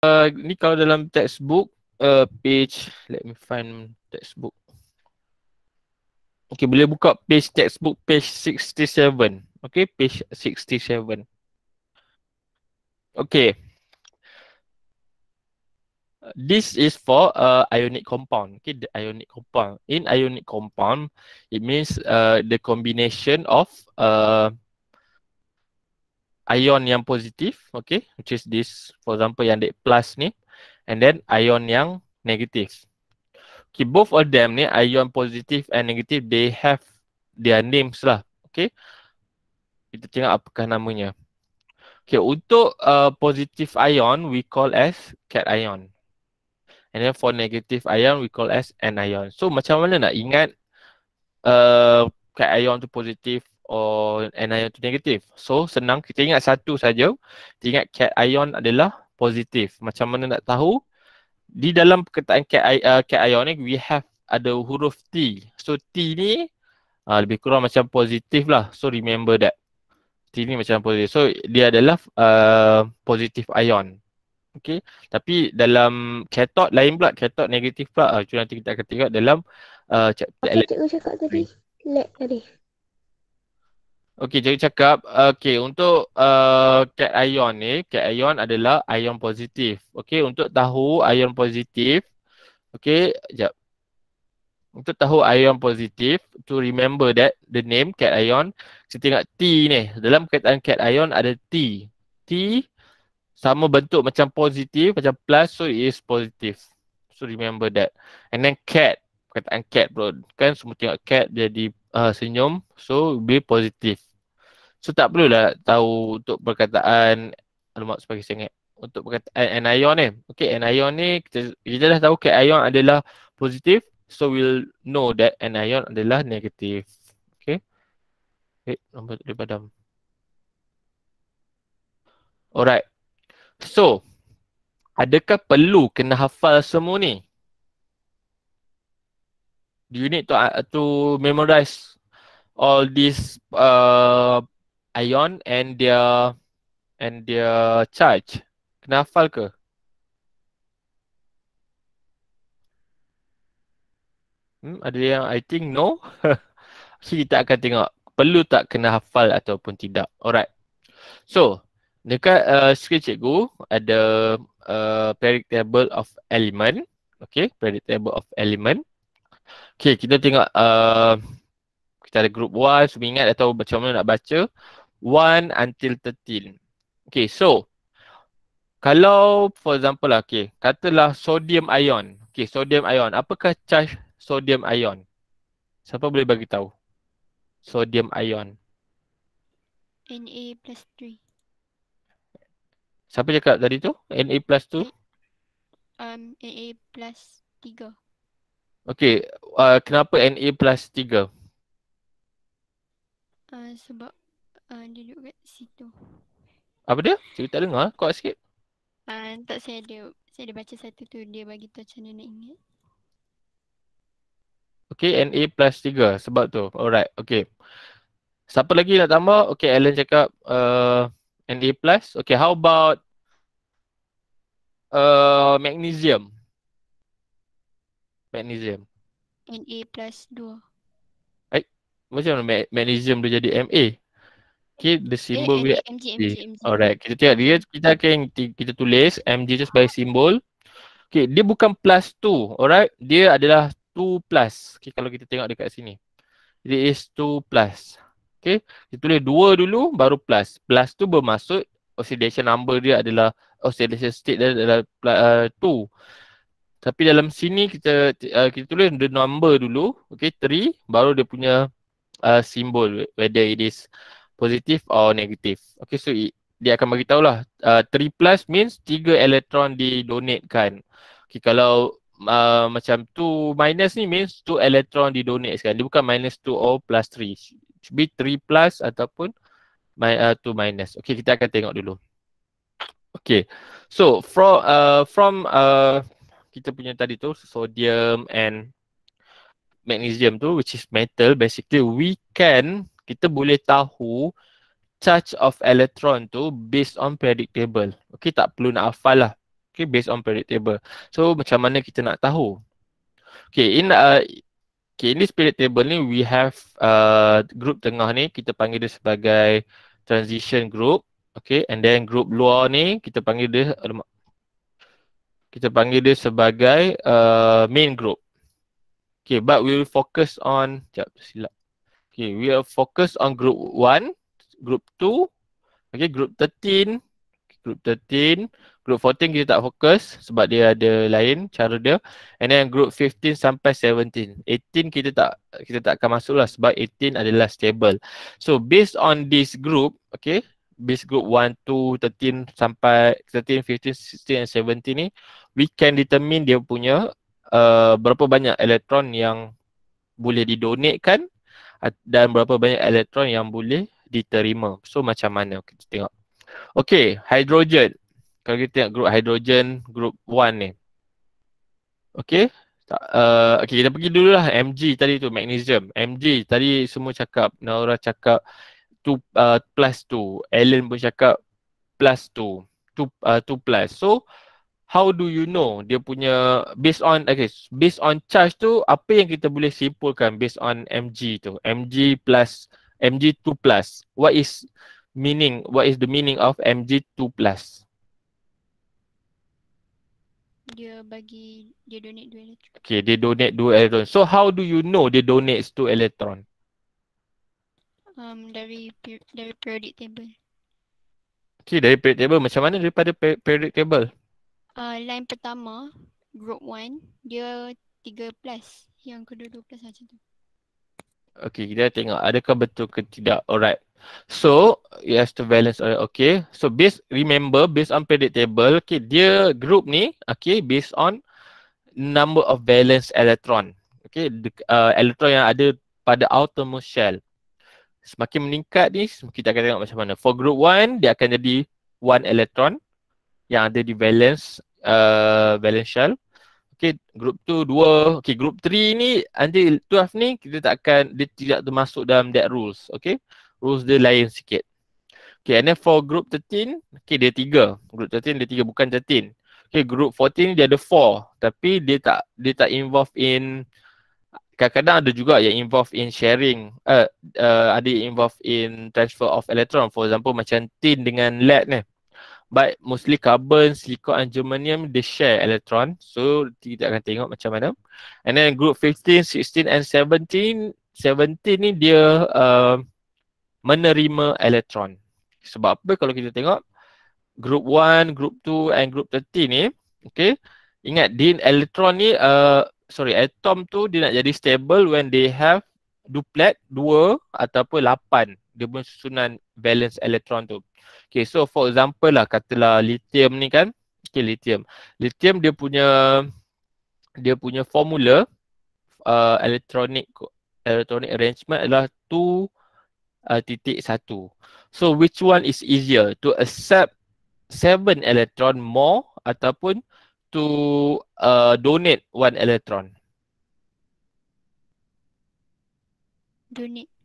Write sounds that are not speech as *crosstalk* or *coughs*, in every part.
Uh, ni kalau dalam textbook uh, page let me find textbook Okay boleh buka page textbook page 67 Okay page 67 Okay This is for uh, ionic compound Okay the ionic compound In ionic compound It means uh, the combination of uh, ion yang positif, okay, which is this, for example, yang dek plus ni, and then ion yang negatif. Okay, both of them ni, ion positif and negatif, they have their names lah, okay. Kita tengok apakah namanya. Okay, untuk uh, positif ion, we call as cat ion, And then for negative ion, we call as anion. So, macam mana nak ingat uh, ion tu positif, or oh, an ion tu negatif. So senang kita ingat satu saja. Kita ingat cat ion adalah positif. Macam mana nak tahu? Di dalam perkataan cat, uh, ion ni we have ada huruf T. So T ni uh, lebih kurang macam positif lah. So remember that. T ni macam positif. So dia adalah uh, positif ion. Okay. Tapi dalam katod lain pula. Katod negatif pula. Uh, nanti kita akan tengok dalam uh, chapter. Apa cikgu cakap tadi? Lab tadi. Okey, jadi cakap okey untuk uh, cat ion ni, cat ion adalah ion positif. Okey, untuk tahu ion positif okey, jap. Untuk tahu ion positif to remember that the name cat ion kita tengok T ni. Dalam perkataan cat ion ada T. T sama bentuk macam positif macam plus so it is positive. So remember that. And then cat perkataan cat bro. Kan semua tengok cat jadi uh, eh, senyum so be positive. So tak perlulah tahu untuk perkataan Alamak sebagai sengit Untuk perkataan anion ni Okay anion ni kita, kita dah tahu anion adalah positif So we'll know that anion adalah negatif Okay Okay nombor tu padam Alright So Adakah perlu kena hafal semua ni? Do you need to, uh, to memorize all these uh, ion and their and their charge. Kena hafal ke? Hmm, ada yang I think no. so *laughs* kita akan tengok perlu tak kena hafal ataupun tidak. Alright. So dekat uh, skrin cikgu ada uh, periodic table of element. Okay, periodic table of element. Okay, kita tengok uh, kita ada group 1, semua ingat atau macam mana nak baca. 1 until 13. Okay, so kalau for example lah, okay, katalah sodium ion. Okay, sodium ion. Apakah charge sodium ion? Siapa boleh bagi tahu? Sodium ion. Na plus 3. Siapa cakap tadi tu? Na plus 2? Um, Na plus 3. Okay, uh, kenapa Na plus 3? Uh, sebab uh, duduk kat situ. Apa dia? Cikgu tak dengar? Kuat sikit. Uh, tak, saya ada, saya ada baca satu tu. Dia bagi tu macam mana nak ingat. Okay, NA plus tiga sebab tu. Alright, okay. Siapa lagi nak tambah? Okay, Alan cakap uh, NA plus. Okay, how about uh, magnesium? Magnesium. NA plus dua Eh, macam mana magnesium tu jadi MA? Okay, the symbol eh, we MG, MG, MG, Alright, kita tengok dia, kita akan kita tulis MG just by symbol. Okay, dia bukan plus two, alright? Dia adalah two plus. Okay, kalau kita tengok dekat sini. It is two plus. Okay, kita tulis dua dulu, baru plus. Plus tu bermaksud oxidation number dia adalah oxidation state dia adalah uh, 2. Tapi dalam sini kita uh, kita tulis the number dulu, okay, three. baru dia punya uh, symbol, whether it is positif or negatif. Okay so it, dia akan bagi tahulah uh, 3 plus means 3 elektron didonatekan. Okay kalau uh, macam 2 minus ni means 2 elektron didonatekan. Dia bukan minus 2 or plus 3. Should be 3 plus ataupun my, uh, minus. Okay kita akan tengok dulu. Okay. So from uh, from uh, kita punya tadi tu sodium and magnesium tu which is metal basically we can kita boleh tahu charge of electron tu based on predictable. Okey tak perlu nak hafal lah. Okey based on predictable. So macam mana kita nak tahu? Okey in uh, okay, in this predictable ni we have uh, group tengah ni kita panggil dia sebagai transition group. Okey and then group luar ni kita panggil dia uh, kita panggil dia sebagai uh, main group. Okay, but we will focus on, sekejap silap. Okay, we are focused on group 1, group 2, okay, group 13, group 13, group 14 kita tak fokus sebab dia ada lain cara dia. And then group 15 sampai 17. 18 kita tak kita tak akan masuk lah sebab 18 adalah stable. So based on this group, okay, based group 1, 2, 13 sampai 13, 15, 16 and 17 ni, we can determine dia punya uh, berapa banyak elektron yang boleh didonatekan dan berapa banyak elektron yang boleh diterima. So macam mana kita tengok. Okay, hidrogen. Kalau kita tengok grup hidrogen, grup 1 ni. Okay, uh, eh, okay kita pergi dulu lah Mg tadi tu, magnesium. Mg tadi semua cakap, Naura cakap two, uh, plus 2. Alan pun cakap plus 2. 2 uh, plus. So, how do you know dia punya based on okay based on charge tu apa yang kita boleh simpulkan based on mg tu mg plus mg2 plus what is meaning what is the meaning of mg2 plus dia bagi dia donate dua elektron okay dia donate dua elektron so how do you know dia donates two electron um dari dari periodic table Okay, dari periodic table macam mana daripada periodic table uh, line pertama group 1 dia plus, yang kedua plus macam tu Okay kita tengok adakah betul ke tidak alright So it has to balance alright okay So based remember based on predictable okay dia group ni okay based on number of balance electron okay the, uh, electron yang ada pada outermost shell semakin meningkat ni kita akan tengok macam mana for group 1 dia akan jadi 1 electron yang ada di balance uh, valence shell Okay, group 2, 2, okay, group 3 ni nanti 12 ni kita tak akan, dia tidak termasuk dalam that rules, okay. Rules dia lain sikit. Okay, and then for group 13, okay, dia 3. Group 13, dia 3, bukan 13. Okay, group 14 ni dia ada 4, tapi dia tak, dia tak involve in, kadang-kadang ada juga yang involve in sharing, uh, uh, ada involve in transfer of electron. For example, macam tin dengan lead ni. Uh, but mostly carbon, silicon and germanium they share electron so kita akan tengok macam mana and then group 15, 16 and 17 17 ni dia uh, menerima elektron sebab apa kalau kita tengok group 1, group 2 and group 13 ni okay ingat din elektron ni uh, sorry atom tu dia nak jadi stable when they have duplet 2 ataupun 8 dia punya susunan balance elektron tu Okay, so for example lah katalah lithium ni kan. Okay, lithium. Lithium dia punya dia punya formula uh, elektronik elektronik arrangement adalah 2 uh, titik 1. So which one is easier to accept 7 electron more ataupun to uh, donate 1 electron? Donate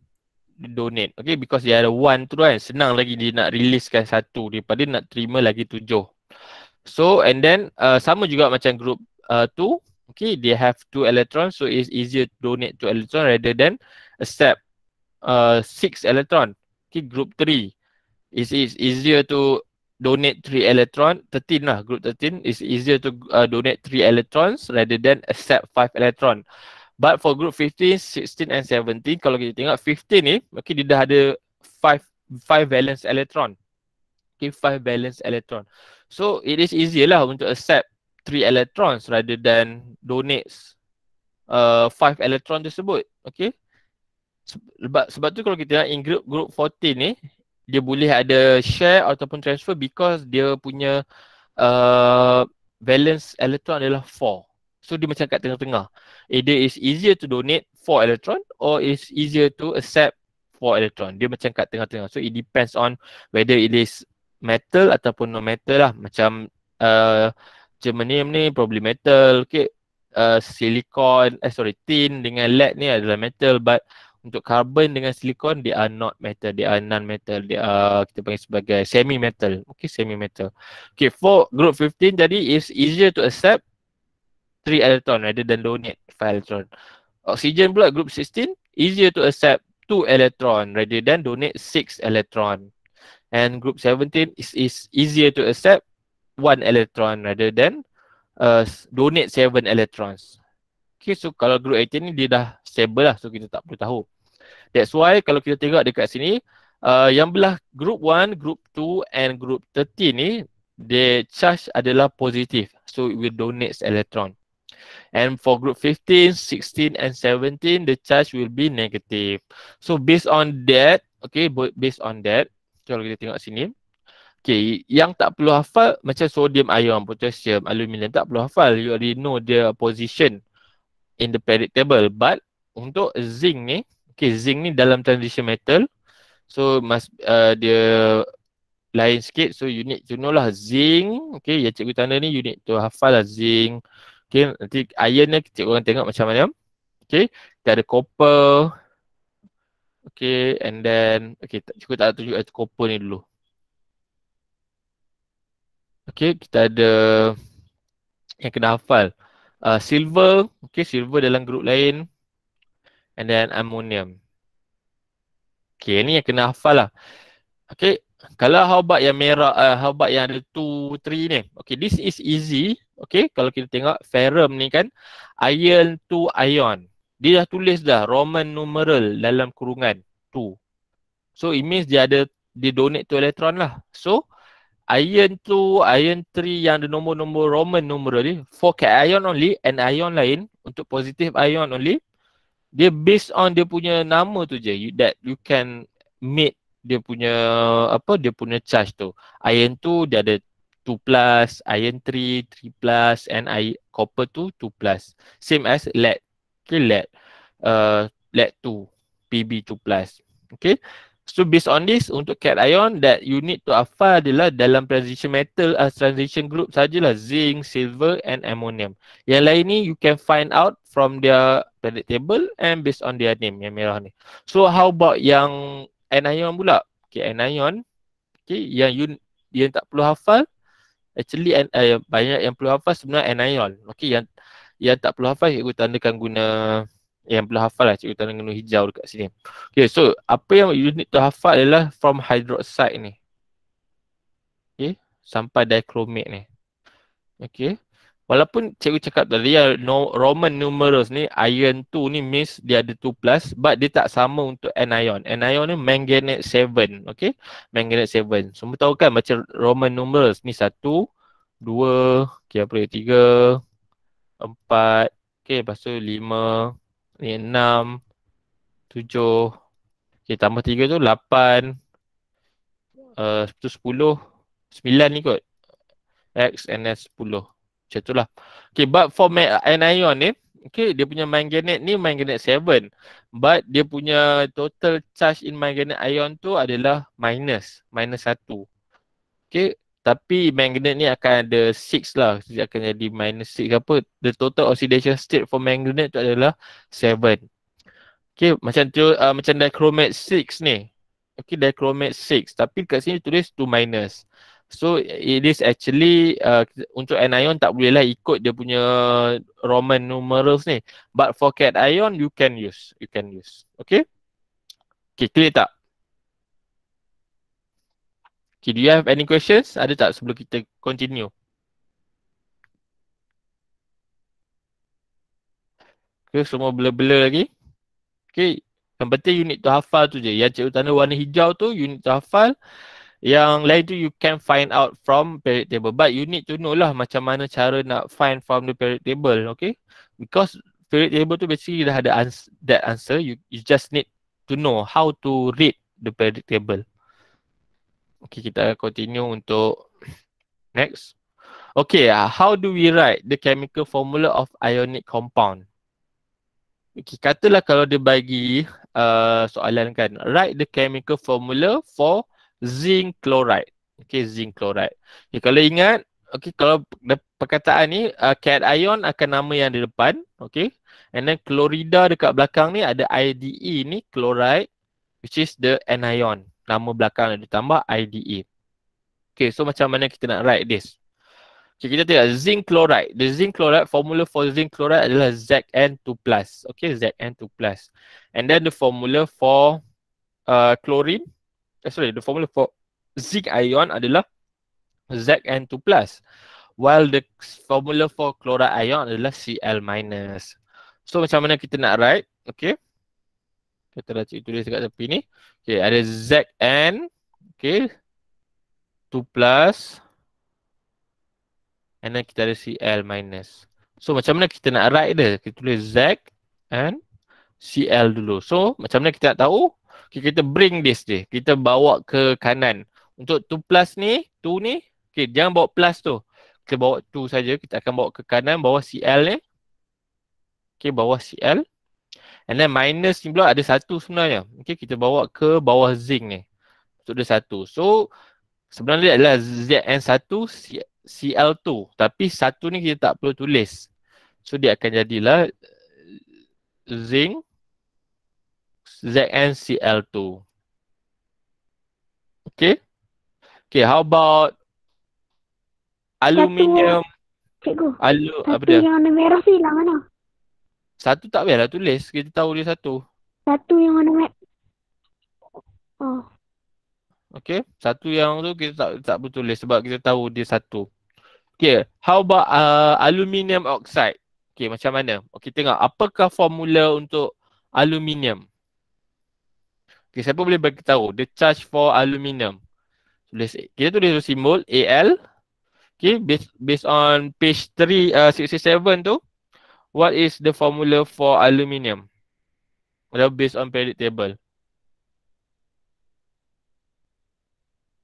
donate. Okay because dia ada one tu kan senang lagi dia nak releasekan satu daripada nak terima lagi tujuh. So and then uh, sama juga macam group uh, tu okay they have two electron so it's easier to donate two electron rather than accept uh, six electron. Okay group three is is easier to donate three electron Thirteen lah group thirteen is easier to uh, donate three electrons rather than accept five electron. But for group 15, 16 and 17, kalau kita tengok 15 ni, okay, dia dah ada 5 5 valence electron. Okay, 5 valence electron. So it is easier lah untuk accept 3 electrons rather than donate uh, 5 electron tersebut. Okay. Sebab, sebab tu kalau kita tengok in group, group 14 ni, dia boleh ada share ataupun transfer because dia punya uh, valence electron adalah So dia macam kat tengah-tengah. Either eh, it's easier to donate four electron or it's easier to accept four electron. Dia macam kat tengah-tengah. So it depends on whether it is metal ataupun non metal lah. Macam uh, germanium ni probably metal. Okay. Uh, silicon, eh sorry, tin dengan lead ni adalah metal but untuk carbon dengan silikon, they are not metal they are non metal they are kita panggil sebagai semi metal Okay semi metal Okay for group 15 jadi is easier to accept three electron rather than donate five electron. Oxygen pula group 16 easier to accept two electron rather than donate six electron. And group 17 is is easier to accept one electron rather than uh, donate seven electrons. Okay, so kalau group 18 ni dia dah stable lah so kita tak perlu tahu. That's why kalau kita tengok dekat sini uh, yang belah group 1, group 2 and group 13 ni the charge adalah positif. So it will donate electron. And for group 15, 16 and 17, the charge will be negative. So based on that, okay, based on that, kalau kita tengok sini, okay, yang tak perlu hafal macam sodium ion, potassium, aluminium, tak perlu hafal. You already know the position in the periodic table. But untuk zinc ni, okay, zinc ni dalam transition metal. So must, uh, dia lain sikit. So you need to know lah zinc, okay, yang cikgu tanda ni you need to hafal lah zinc, Okay, nanti iron ni cikgu orang tengok macam mana. Okay, kita ada copper. Okay, and then, okay, cukup tak tunjuk ada copper ni dulu. Okay, kita ada yang kena hafal. Uh, silver, okay, silver dalam grup lain. And then ammonium. Okay, ni yang kena hafal lah. Okay, kalau haubat yang merah, uh, haubat yang ada 2, 3 ni Okay, this is easy Okay, kalau kita tengok ferrum ni kan Iron to ion Dia dah tulis dah Roman numeral dalam kurungan 2 So, it means dia ada, dia donate to elektron lah So, iron to iron 3 yang ada nombor-nombor Roman numeral ni For cation only and ion lain Untuk positif ion only Dia based on dia punya nama tu je you, That you can make dia punya apa dia punya charge tu iron tu dia ada 2 plus iron 3 3 plus and I, copper tu 2 plus same as lead okay lead uh, lead 2 pb 2 plus okay So based on this untuk cat ion that you need to alpha adalah dalam transition metal as uh, transition group sajalah zinc, silver and ammonium. Yang lain ni you can find out from their periodic table and based on their name yang merah ni. So how about yang anion pula. Okay, anion. Okay, yang you yang tak perlu hafal actually an, uh, banyak yang perlu hafal sebenarnya anion. Okay, yang yang tak perlu hafal cikgu tandakan guna yang perlu hafal lah cikgu tandakan guna hijau dekat sini. Okay, so apa yang you need to hafal adalah from hydroxide ni. Okay, sampai dichromate ni. Okay. Walaupun cikgu cakap tadi ya no, Roman numerals ni iron 2 ni means dia ada 2 plus but dia tak sama untuk anion. Anion ni manganate 7, okay? Manganate 7. Semua tahu kan macam Roman numerals ni 1, 2, okay apa dia 3, 4, okay lepas tu 5, ni 6, 7, okay tambah 3 tu 8, uh, eh, tu 10, 9 ni kot. X and S 10. Macam tu lah. Okay, but for anion ni, okay, dia punya manganate ni manganate 7. But dia punya total charge in manganate ion tu adalah minus. Minus 1. Okay, tapi magnet ni akan ada 6 lah. Dia akan jadi minus 6 ke apa. The total oxidation state for magnet tu adalah 7. Okay, macam tu, uh, macam dichromate 6 ni. Okay, dichromate 6. Tapi kat sini tulis 2 minus. So it is actually uh, untuk anion tak bolehlah ikut dia punya Roman numerals ni. But for cat ion you can use. You can use. Okay? Okay, clear tak? Okay, do you have any questions? Ada tak sebelum kita continue? Okay, semua blur-blur lagi. Okay, yang penting you need to hafal tu je. Yang cikgu tanda warna hijau tu, you need to hafal yang lain tu you can find out from periodic table but you need to know lah macam mana cara nak find from the periodic table okay because periodic table tu basically dah ada ans- that answer you you just need to know how to read the periodic table okay kita continue untuk next okay uh, how do we write the chemical formula of ionic compound okay katalah kalau dia bagi uh, soalan kan write the chemical formula for zinc chloride. Okey, zinc chloride. Okay, kalau ingat, okey kalau perkataan ni uh, ion akan nama yang di depan, okey. And then klorida dekat belakang ni ada IDE ni chloride which is the anion. Nama belakang dia ditambah IDE. Okey, so macam mana kita nak write this? Okay, kita tengok zinc chloride. The zinc chloride, formula for zinc chloride adalah Zn2+. Okay, Zn2+. And then the formula for uh, chlorine eh, sorry, the formula for zinc ion adalah Zn2+. While the formula for chloride ion adalah Cl-. So macam mana kita nak write? Okay. Kita dah cik tulis dekat tepi ni. Okay, ada Zn. Okay. 2 plus. And then kita ada Cl-. So macam mana kita nak write dia? Kita tulis Zn. Cl dulu. So macam mana kita nak tahu okay, kita bring this je. Kita bawa ke kanan. Untuk tu plus ni, tu ni, okay, jangan bawa plus tu. Kita bawa tu saja. Kita akan bawa ke kanan, bawa CL ni. Okay, bawa CL. And then minus ni pula ada satu sebenarnya. Okay, kita bawa ke bawah zinc ni. So, dia satu. So, sebenarnya adalah ZN1, CL2. Tapi satu ni kita tak perlu tulis. So, dia akan jadilah zinc ZnCl2. Okay. Okay, how about aluminium? Satu, alu, apa dia? yang warna merah tu hilang mana? Satu tak payahlah tulis. Kita tahu dia satu. Satu yang warna merah. Oh. Okay, satu yang tu kita tak tak tulis sebab kita tahu dia satu. Okay, how about uh, aluminium oxide? Okay, macam mana? Okay, tengok. Apakah formula untuk Aluminium. Okay, siapa boleh bagi tahu. The charge for aluminium. Tulis, kita tulis simbol AL. Okay, based, based on page 3, uh, 67 tu. What is the formula for aluminium? Well, based on periodic table.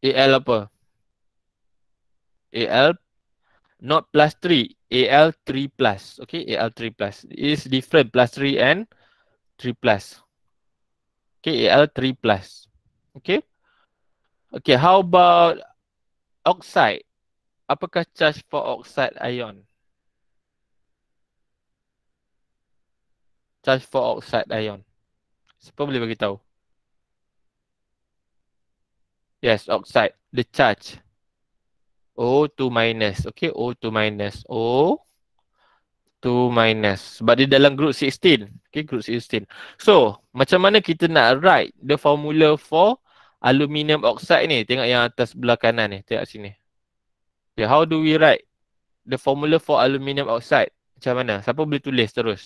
AL apa? AL not plus 3, AL 3 plus. Okay, AL 3 plus. is different plus 3 and 3 plus. KAL3+. Okay. Okay, how about oxide? Apakah charge for oxide ion? Charge for oxide ion. Siapa boleh bagi tahu? Yes, oxide. The charge. O2 minus. Okay, O2 minus. O tu minus sebab dia dalam group 16 okay group 16 so macam mana kita nak write the formula for aluminium oxide ni tengok yang atas belah kanan ni tengok sini okay how do we write the formula for aluminium oxide macam mana siapa boleh tulis terus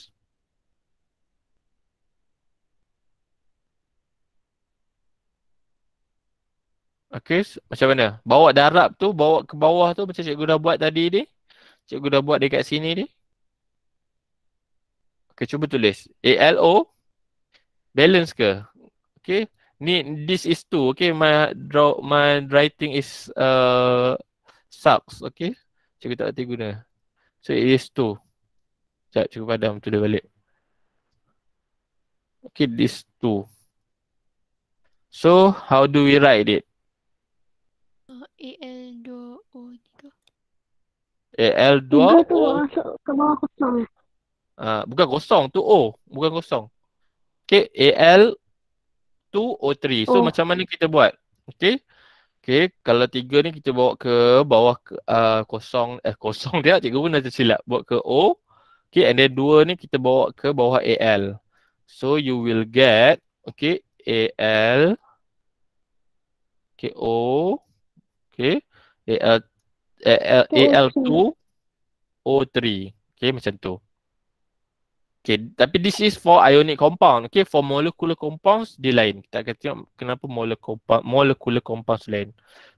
Okay, macam mana? Bawa darab tu, bawa ke bawah tu macam cikgu dah buat tadi ni. Cikgu dah buat dekat sini ni. Okay, cuba tulis. ALO balance ke? Okay. Ni, this is two. Okay, my draw, my writing is uh, sucks. Okay. Cikgu tak boleh guna. So, it is two. Sekejap, cikgu padam tu dia balik. Okay, this two. So, how do we write it? AL2O3. al dua. o 3 AL2O3. Ah, bukan kosong, tu o Bukan kosong. Okay, AL 2O3. Oh. So macam mana kita buat? Okay. Okay, kalau tiga ni kita bawa ke bawah ke, uh, kosong, eh kosong dia, cikgu pun dah tersilap. Bawa ke O. Okay, and then dua ni kita bawa ke bawah AL. So you will get, okay, AL, okay, O, okay, AL, AL, AL2, O3. Okay, macam tu. Okay, tapi this is for ionic compound. Okay, for molecular compounds, dia lain. Kita akan tengok kenapa molecular compound, molecular compounds lain.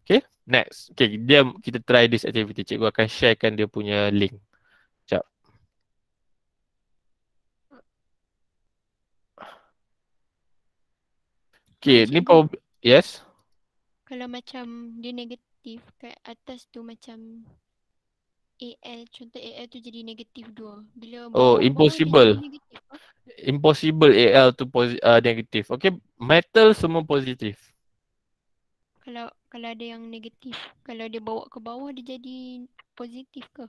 Okay, next. Okay, dia, kita try this activity. Cikgu akan sharekan dia punya link. Sekejap. Okay, macam ni prob yes. Kalau macam dia negatif kat atas tu macam AL contoh AL tu jadi negatif 2 bila Oh impossible. Negatif, impossible AL tu posi- uh, negatif. Okay metal semua positif. Kalau kalau ada yang negatif, kalau dia bawa ke bawah dia jadi positif ke?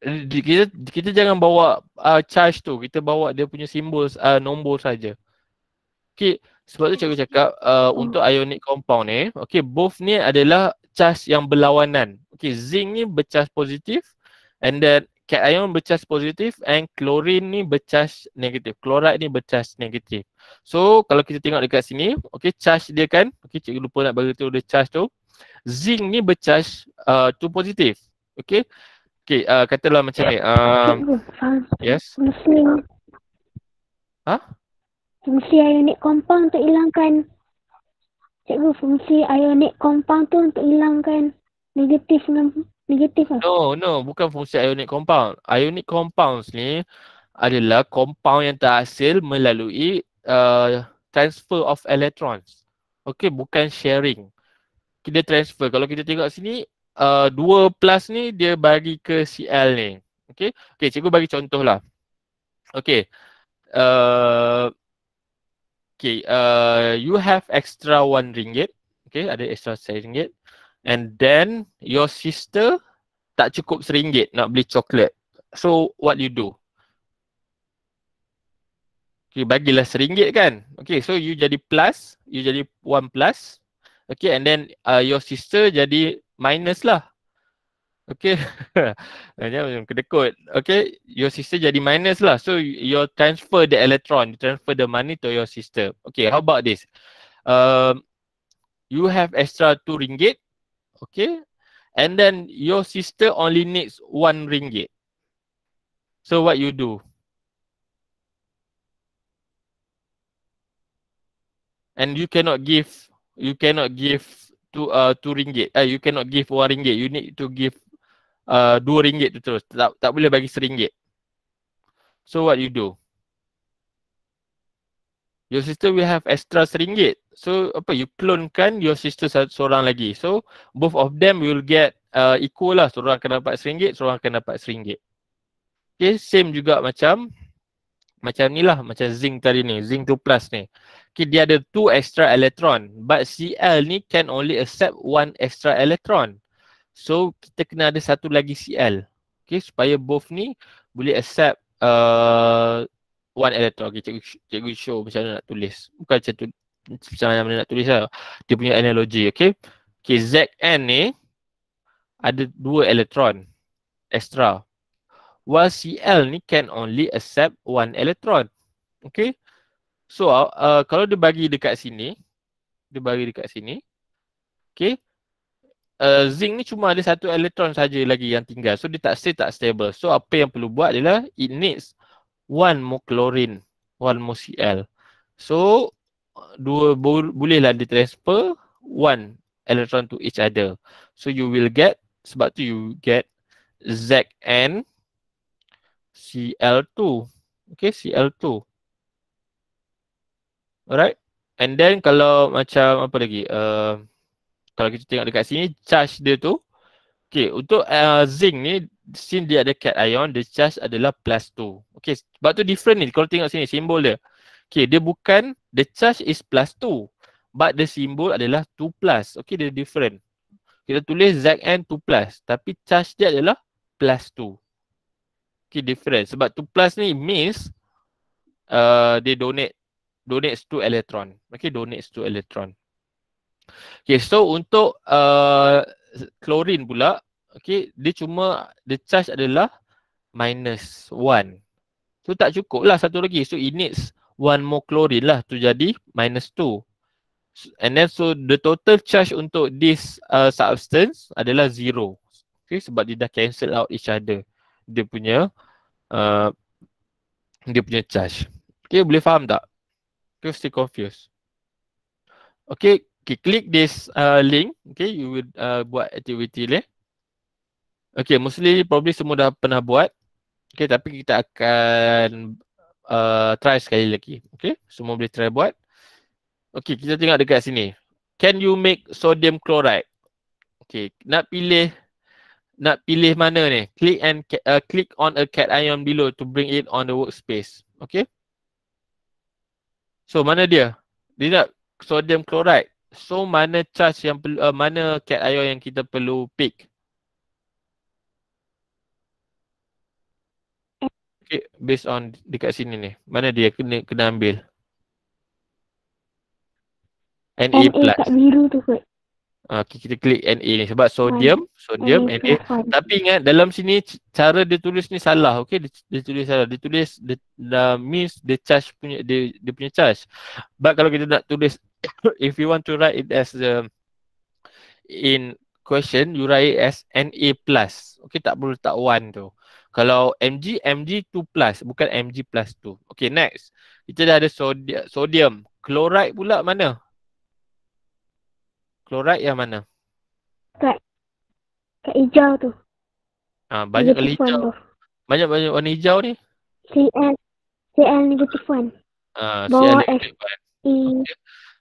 Eh, kita kita jangan bawa uh, charge tu, kita bawa dia punya simbol uh, nombor saja. Okay sebab tu cikgu cakap uh, untuk hmm. ionic compound ni okay both ni adalah charge yang berlawanan Okay, zinc ni bercas positif and then ion bercas positif and chlorine ni bercas negatif chloride ni bercas negatif so kalau kita tengok dekat sini okay charge dia kan okay cikgu lupa nak bagi tahu dia charge tu zinc ni bercas uh, tu positif Okay, okay uh, katalah macam ni um, yes muslim ha huh? fungsi ionic compound untuk hilangkan cikgu fungsi ionic compound tu untuk hilangkan negatif dengan negatif lah. no no bukan fungsi ionic compound ionic compounds ni adalah compound yang terhasil melalui uh, transfer of electrons okey bukan sharing kita transfer kalau kita tengok sini uh, 2 plus ni dia bagi ke Cl ni Okay okay cikgu bagi contohlah okey uh, Okay, uh, you have extra one ringgit. Okay, ada extra satu ringgit. And then your sister tak cukup seringgit nak beli coklat. So what you do? Okay, bagilah seringgit kan. Okay, so you jadi plus, you jadi one plus. Okay, and then uh, your sister jadi minus lah. Okay. *laughs* macam kedekut. Okay. Your sister jadi minus lah. So you transfer the electron. You transfer the money to your sister. Okay. How about this? Um, you have extra two ringgit. Okay. And then your sister only needs one ringgit. So what you do? And you cannot give, you cannot give two uh, two ringgit. Uh, you cannot give one ringgit. You need to give uh, RM2 tu terus. Tak, tak boleh bagi RM1. So what you do? Your sister will have extra RM1. So apa you clone kan your sister seorang lagi. So both of them will get uh, equal lah. Seorang akan dapat RM1, seorang akan dapat RM1. Okay same juga macam macam ni lah macam zinc tadi ni. Zinc 2 plus ni. Okay dia ada 2 extra electron but Cl ni can only accept 1 extra electron. So kita kena ada satu lagi CL Okay supaya both ni boleh accept uh, One electron okay, cikgu, cikgu show macam mana nak tulis Bukan macam tu Macam mana nak tulis lah Dia punya analogi okay Okay ZN ni Ada dua elektron Extra While CL ni can only accept one electron Okay So uh, uh, kalau dia bagi dekat sini Dia bagi dekat sini Okay uh, zinc ni cuma ada satu elektron saja lagi yang tinggal. So dia tak stay tak stable. So apa yang perlu buat adalah it needs one more chlorine, one more Cl. So dua bo- boleh lah ditransfer one electron to each other. So you will get sebab tu you get Zn Cl2. Okay, Cl2. Alright. And then kalau macam apa lagi? Uh, kalau kita tengok dekat sini charge dia tu okey untuk uh, zinc ni since dia ada cat ion, the charge adalah plus 2 okey sebab tu different ni kalau tengok sini simbol dia okey dia bukan the charge is plus 2 but the symbol adalah 2 plus okey dia different kita tulis Zn 2 plus tapi charge dia adalah plus 2 okey different sebab 2 plus ni means uh, dia donate donate 2 electron okey donate 2 electron Okay, so untuk uh, klorin pula, okay, dia cuma the charge adalah minus one. Tu tak cukup lah satu lagi. So it needs one more klorin lah tu jadi minus two. And then so the total charge untuk this uh, substance adalah zero. Okay, sebab dia dah cancel out each other. Dia punya uh, dia punya charge. Okay, boleh faham tak? Okay, still confused. Okay, Okay, click this uh, link. Okay, you will uh, buat activity ni. Okay, mostly probably semua dah pernah buat. Okay, tapi kita akan uh, try sekali lagi. Okay, semua boleh try buat. Okay, kita tengok dekat sini. Can you make sodium chloride? Okay, nak pilih nak pilih mana ni? Click and uh, click on a cat ion below to bring it on the workspace. Okay. So, mana dia? Dia nak sodium chloride. So mana charge yang perlu, uh, mana cat IO yang kita perlu pick? Okay, based on dekat sini ni. Mana dia kena kena ambil? NA plus. NA biru tu kot. Ah, okay, kita klik NA ni sebab sodium, sodium NA. NA. Tapi ingat dalam sini cara dia tulis ni salah, okay? Dia, dia tulis salah. Dia tulis the, uh, the means the charge punya dia dia punya charge. But kalau kita nak tulis *coughs* if you want to write it as the um, in question you write it as NA plus. Okay, tak perlu letak one tu. Kalau Mg, Mg2 plus bukan Mg plus 2. Okay, next. Kita dah ada sodium, sodium. Chloride pula mana? Chloride yang mana? Kat kat hijau tu. Ah banyak kali hijau. Banyak-banyak warna hijau ni. CL CN negatif 1. Ah CN negatif 1. E.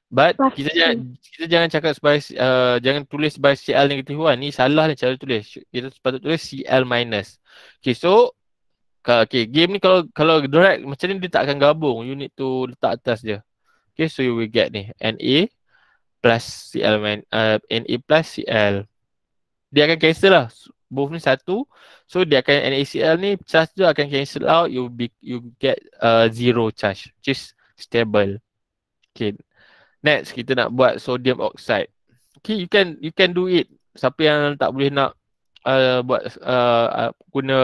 But kita jangan kita jangan cakap sebab uh, jangan tulis sebab CL negatif 1 ni salah ni cara tulis. Kita sepatutnya tulis CL minus. Okay so Okay, game ni kalau kalau direct macam ni dia tak akan gabung. You need to letak atas je. Okay, so you will get ni. NA plus CL man, uh, NA plus CL dia akan cancel lah both ni satu so dia akan NACL ni charge tu akan cancel out you be, you get uh, zero charge which is stable okay next kita nak buat sodium oxide okay you can you can do it siapa yang tak boleh nak uh, buat uh, uh guna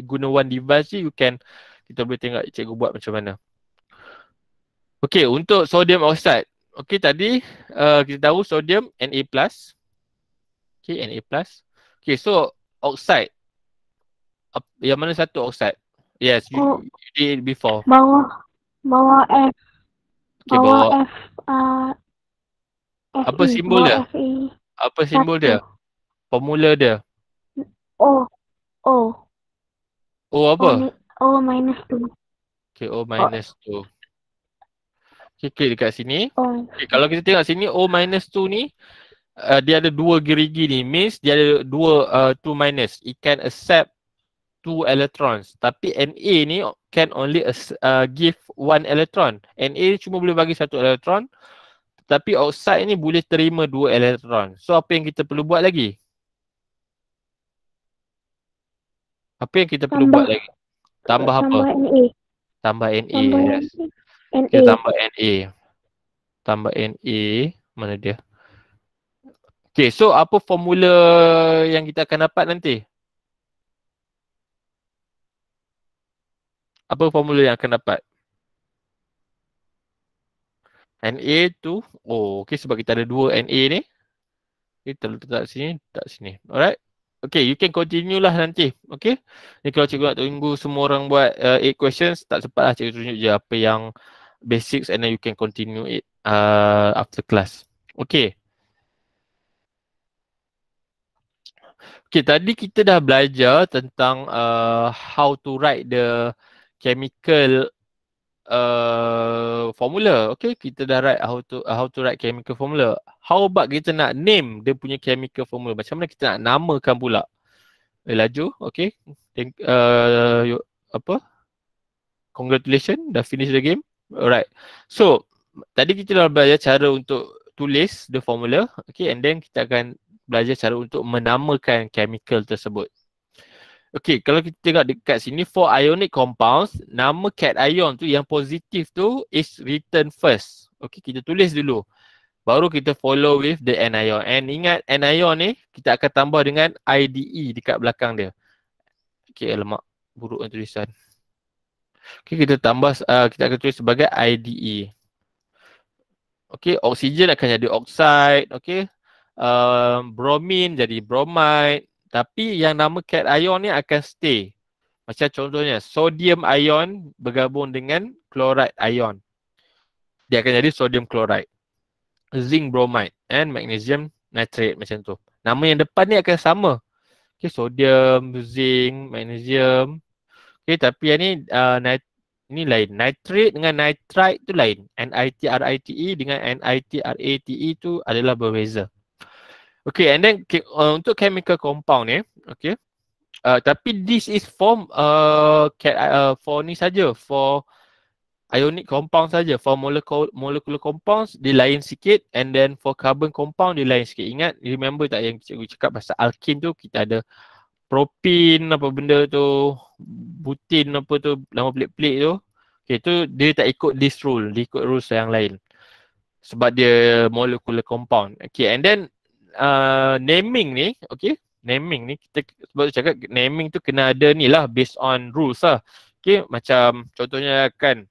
guna one device je you can kita boleh tengok cikgu buat macam mana okay untuk sodium oxide Okey tadi uh, kita tahu sodium Na+. Okey Na+. Okey so oxide. Uh, yang mana satu oxide? Yes, you, oh, you did it before. Bawah, bawah F. Okay, bawah, bawah F. Uh, Apa e, simbol dia? E. Apa simbol dia? Formula dia? O. O. O apa? O, minus 2. Okay, O minus 2. Kekek dekat sini. Oh. Okay, eh, kalau kita tengok sini O minus 2 ni uh, dia ada dua gerigi ni. Means dia ada dua uh, 2 minus. It can accept two electrons. Tapi Na ni can only uh, give one electron. Na cuma boleh bagi satu electron. Tapi oxide ni boleh terima dua electron. So apa yang kita perlu buat lagi? Apa yang kita tambah, perlu buat lagi? Tambah, tambah apa? Tambah Na. Tambah Na. Tambah yes. Na. NA. Dia tambah NA. Tambah NA. Mana dia? Okay, so apa formula yang kita akan dapat nanti? Apa formula yang akan dapat? NA tu, oh okay sebab kita ada dua NA ni. Kita letak sini, letak sini. Alright. Okay, you can continue lah nanti. Okay. Ni kalau cikgu nak tunggu semua orang buat uh, eight questions, tak sempat lah cikgu tunjuk je apa yang basics and then you can continue it uh, after class. Okay. Okay, tadi kita dah belajar tentang uh, how to write the chemical uh, formula. Okay, kita dah write how to uh, how to write chemical formula. How about kita nak name dia punya chemical formula? Macam mana kita nak namakan pula? Eh, laju, okay. Thank, uh, you, apa? Congratulations, dah finish the game. Alright. So, tadi kita dah belajar cara untuk tulis the formula. Okay, and then kita akan belajar cara untuk menamakan chemical tersebut. Okay, kalau kita tengok dekat sini, for ionic compounds, nama cat ion tu yang positif tu is written first. Okay, kita tulis dulu. Baru kita follow with the anion. And ingat anion ni, kita akan tambah dengan IDE dekat belakang dia. Okay, lemak buruk tulisan. Okey kita tambah uh, kita akan tulis sebagai IDE. Okey oksigen akan jadi oxide, okey. Uh, bromine jadi bromide tapi yang nama cat ion ni akan stay. Macam contohnya sodium ion bergabung dengan chloride ion. Dia akan jadi sodium chloride. Zinc bromide and magnesium nitrate macam tu. Nama yang depan ni akan sama. Okay, sodium, zinc, magnesium, Okay, tapi yang ni uh, nit- ni lain. Nitrate dengan nitrite tu lain. N-I-T-R-I-T-E dengan N-I-T-R-A-T-E tu adalah berbeza. Okay, and then okay, uh, untuk chemical compound ni, eh, okay. Uh, tapi this is for uh, uh, for ni saja for ionic compound saja for molecular molecular compounds dia lain sikit and then for carbon compound dia lain sikit ingat remember tak yang cikgu cakap pasal alkene tu kita ada propin apa benda tu butin apa tu nama pelik-pelik tu okay, tu dia tak ikut this rule dia ikut rules yang lain sebab dia molecular compound okay and then uh, naming ni okay naming ni kita sebab tu cakap naming tu kena ada ni lah based on rules lah okay macam contohnya kan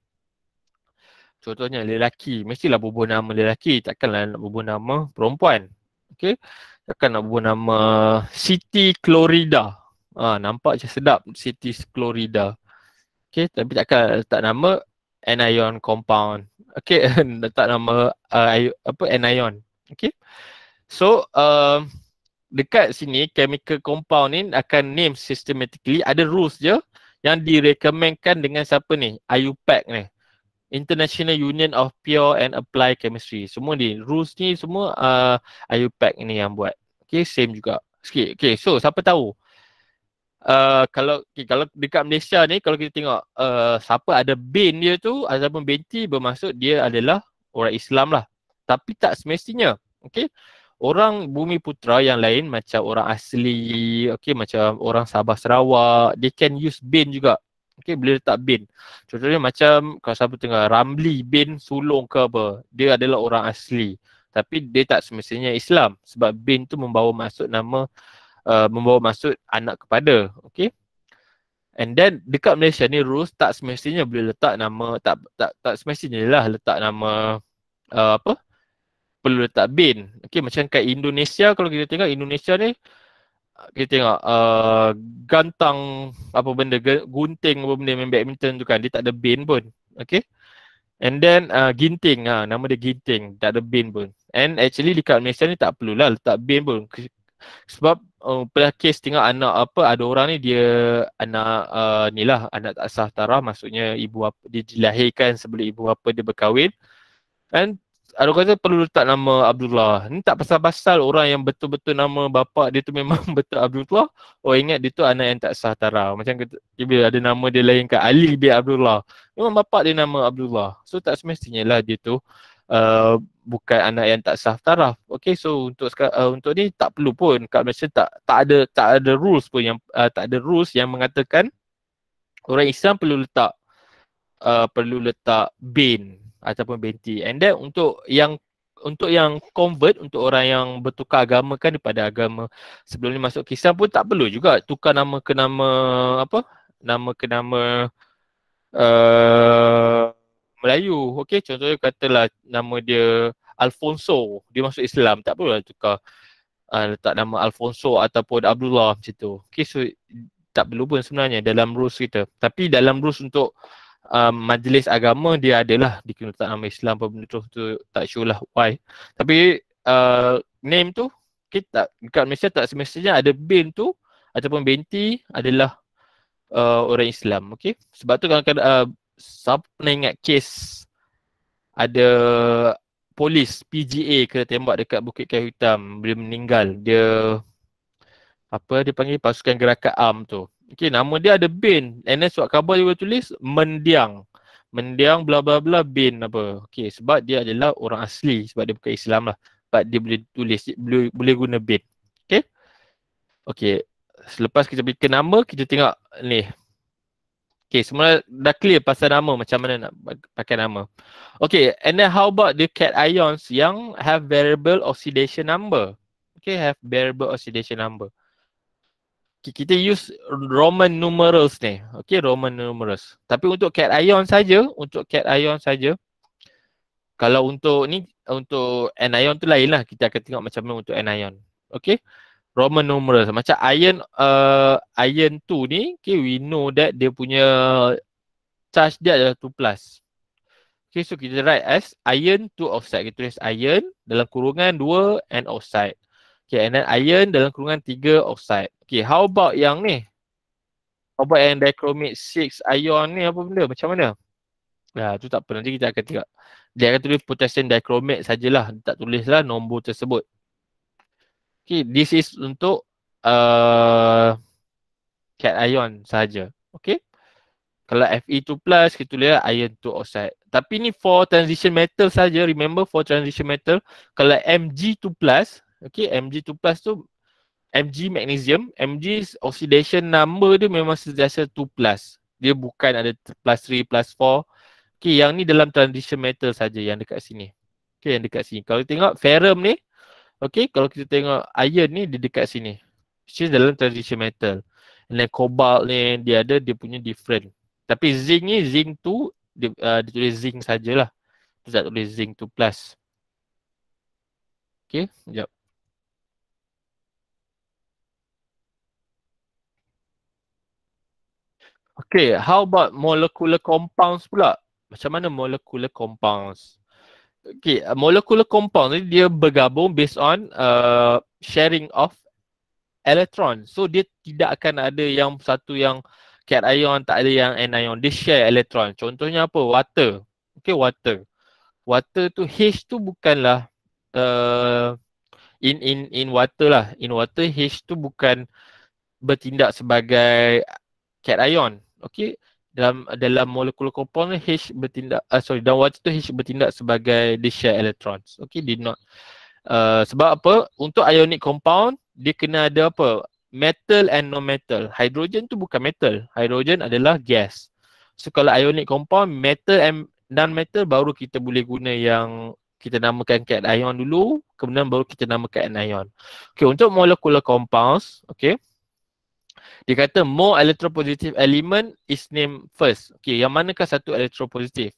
contohnya lelaki mestilah bubuh nama lelaki takkanlah nak bubuh nama perempuan Okay, akan nak buat nama City Florida ha, nampak je sedap City Florida Okay, tapi takkan letak nama anion compound Okay, *laughs* letak nama uh, apa anion Okay, so uh, dekat sini chemical compound ni akan name systematically ada rules je yang direkomenkan dengan siapa ni IUPAC ni International Union of Pure and Applied Chemistry. Semua ni rules ni semua uh, IUPAC ni yang buat. Okay, same juga. Okay, okay. so siapa tahu Uh, kalau okay, kalau dekat Malaysia ni kalau kita tengok uh, siapa ada bin dia tu ataupun binti bermaksud dia adalah orang Islam lah tapi tak semestinya Okay, orang bumi putra yang lain macam orang asli okay, macam orang Sabah Sarawak they can use bin juga Okay, boleh letak bin. Contohnya macam kalau siapa tengah ramli bin Sulong ke apa, dia adalah orang asli. Tapi dia tak semestinya Islam sebab bin tu membawa masuk nama, uh, membawa masuk anak kepada. Okay. And then dekat Malaysia ni rules tak semestinya boleh letak nama tak tak tak semestinya lah letak nama uh, apa perlu letak bin. Okay, macam kat Indonesia kalau kita tengok Indonesia ni kita tengok uh, gantang apa benda gunting apa benda main badminton tu kan dia tak ada bin pun okay and then uh, ginting ha, nama dia ginting tak ada bin pun and actually dekat Malaysia ni tak perlulah letak bin pun sebab uh, pernah kes tengok anak apa ada orang ni dia anak uh, ni lah anak tak sah tarah maksudnya ibu apa dia dilahirkan sebelum ibu apa dia berkahwin and Aduh, kata perlu letak nama Abdullah. Ni tak pasal-pasal orang yang betul-betul nama bapa dia tu memang *laughs* betul Abdullah. Oh ingat dia tu anak yang tak sah tara. Macam kata, bila ada nama dia lain kat Ali bin Abdullah. Memang bapa dia nama Abdullah. So tak semestinya lah dia tu uh, bukan anak yang tak sah tara. Okay so untuk uh, untuk ni tak perlu pun kat Malaysia tak tak ada tak ada rules pun yang uh, tak ada rules yang mengatakan orang Islam perlu letak uh, perlu letak bin ataupun binti and then untuk yang untuk yang convert untuk orang yang bertukar agama kan daripada agama sebelum ni masuk Kristian pun tak perlu juga tukar nama ke nama apa nama ke nama uh, Melayu okey contohnya katalah nama dia Alfonso dia masuk Islam tak perlu lah tukar uh, letak nama Alfonso ataupun Abdullah macam tu okey so tak perlu pun sebenarnya dalam rules kita tapi dalam rules untuk um, majlis agama dia adalah di kenyataan agama Islam apa benda tu, tu tak sure lah why tapi uh, name tu kita dekat Malaysia tak semestinya ada bin tu ataupun binti adalah uh, orang Islam Okay. sebab tu kadang-kadang uh, siapa nak ingat kes ada polis PGA kena tembak dekat Bukit Kayu Hitam dia meninggal dia apa dia panggil pasukan gerakan am tu Okay, nama dia ada bin. And then surat khabar dia tulis mendiang. Mendiang bla bla bla bin apa. Okay, sebab dia adalah orang asli. Sebab dia bukan Islam lah. Sebab dia boleh tulis, boleh, boleh guna bin. Okay, okay. selepas kita berikan nama, kita tengok ni. Okay, semua dah clear pasal nama macam mana nak pakai nama. Okay, and then how about the cat ions yang have variable oxidation number? Okay, have variable oxidation number. Okay, kita use Roman numerals ni. Okay, Roman numerals. Tapi untuk cat ion saja, untuk cat ion saja. Kalau untuk ni, untuk anion tu lain lah. Kita akan tengok macam mana untuk anion. Okay. Roman numerals. Macam ion uh, iron 2 eh, ni, okay, we know that dia punya charge dia adalah 2 plus. Okay, so kita write as iron 2 oxide. Kita tulis iron dalam kurungan 2 and oxide. Okay, and then iron dalam kurungan 3 oxide. Okay, how about yang ni? How about yang dichromate 6 ion ni apa benda? Macam mana? Ya, tu tak apa. Nanti kita akan tengok. Dia akan tulis potassium dichromate sajalah. Dia tak tulislah nombor tersebut. Okay, this is untuk uh, cat ion saja. Okay. Kalau Fe2+, kita tulis iron 2 oxide. Tapi ni for transition metal saja. Remember for transition metal, kalau Mg2+, Okay, Mg2 plus tu Mg magnesium, Mg oxidation number dia memang sentiasa 2 plus. Dia bukan ada plus 3, plus 4. Okay, yang ni dalam transition metal saja yang dekat sini. Okay, yang dekat sini. Kalau tengok ferrum ni, okay, kalau kita tengok iron ni, dia dekat sini. Which is dalam transition metal. And then cobalt ni, dia ada, dia punya different. Tapi zinc ni, zinc tu, dia, uh, dia tulis zinc sajalah. Dia tak tulis zinc 2 plus. Okay, sekejap. Okay, how about molecular compounds pula? Macam mana molecular compounds? Okay, uh, molecular compound ni dia bergabung based on uh, sharing of electron. So dia tidak akan ada yang satu yang cat ion tak ada yang anion. Dia share electron. Contohnya apa? Water. Okay, water. Water tu H tu bukanlah uh, in in in water lah. In water H tu bukan bertindak sebagai cat ion okey dalam dalam molekul kompon H bertindak uh, sorry dalam water tu H bertindak sebagai the shell electrons okey did not uh, sebab apa untuk ionic compound dia kena ada apa metal and non metal hydrogen tu bukan metal hydrogen adalah gas so kalau ionic compound metal and non metal baru kita boleh guna yang kita namakan cation ion dulu kemudian baru kita namakan anion okey untuk molekul compounds okey dia kata more electropositive element is named first. Okay, yang manakah satu electropositive?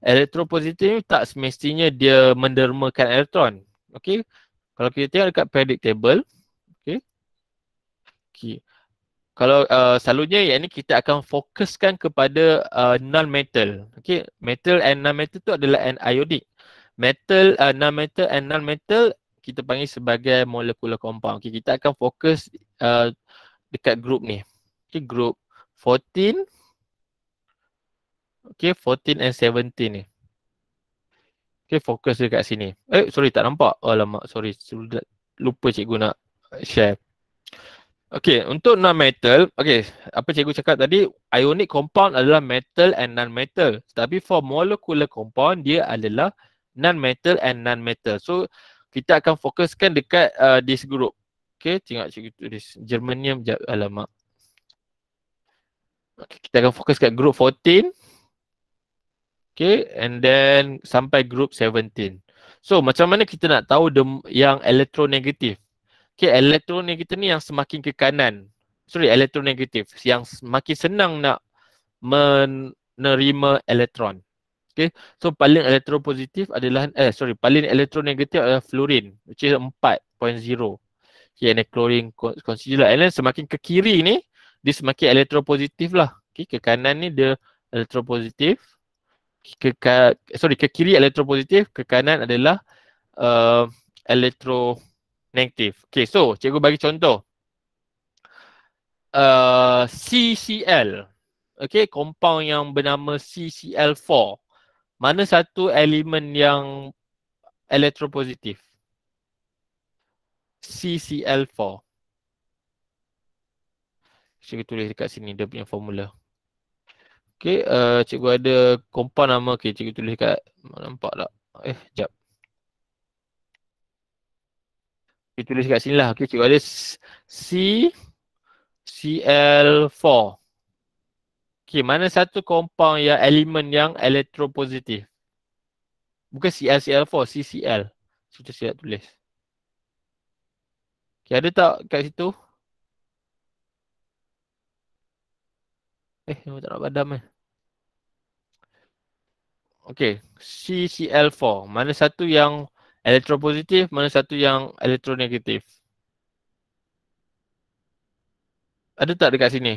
Electropositive tak semestinya dia mendermakan elektron. Okay, kalau kita tengok dekat periodic table. Okay. Okay. Kalau uh, selalunya yang ini kita akan fokuskan kepada uh, non-metal. Okay, metal and non-metal tu adalah anionic. Metal, uh, non-metal and non-metal kita panggil sebagai molekula compound. Okay, kita akan fokus uh, dekat group ni. Okay, group 14. Okay, 14 and 17 ni. Okay, fokus dekat sini. Eh, sorry tak nampak. Oh, alamak, sorry. Lupa cikgu nak share. Okay, untuk non-metal, okay, apa cikgu cakap tadi, ionic compound adalah metal and non-metal. Tapi for molecular compound, dia adalah non-metal and non-metal. So, kita akan fokuskan dekat uh, this group. Okay, tengok cikgu tulis Germanium jap alamak. Okay, kita akan fokus kat group 14. Okay, and then sampai group 17. So, macam mana kita nak tahu the, yang elektronegatif? Okay, elektronegatif ni yang semakin ke kanan. Sorry, elektronegatif. Yang semakin senang nak menerima elektron. Okay, so paling elektropositif adalah, eh sorry, paling elektronegatif adalah fluorine, which is 4.0 okay, and chlorine concealer. Lah. And then semakin ke kiri ni, dia semakin elektropositif lah. Okay, ke kanan ni dia elektropositif. Ke, ke, sorry, ke kiri elektropositif, ke kanan adalah uh, elektronegatif. Okay, so cikgu bagi contoh. Uh, CCL. Okay, compound yang bernama CCL4. Mana satu elemen yang elektropositif? CCL4. Cikgu tulis dekat sini dia punya formula. Okey, uh, cikgu ada kompa nama. Okey, cikgu tulis dekat nampak tak? Eh, jap. Cikgu tulis dekat sinilah. Okey, cikgu ada CCL4. Okey, mana satu kompaun yang elemen yang elektropositif? Bukan CLCL4, CCL. Cikgu silap tulis. Okay, ya ada tak kat situ? Eh, tak nak padam eh. Okay, CCl4. Mana satu yang elektropositif, mana satu yang elektronegatif? Ada tak dekat sini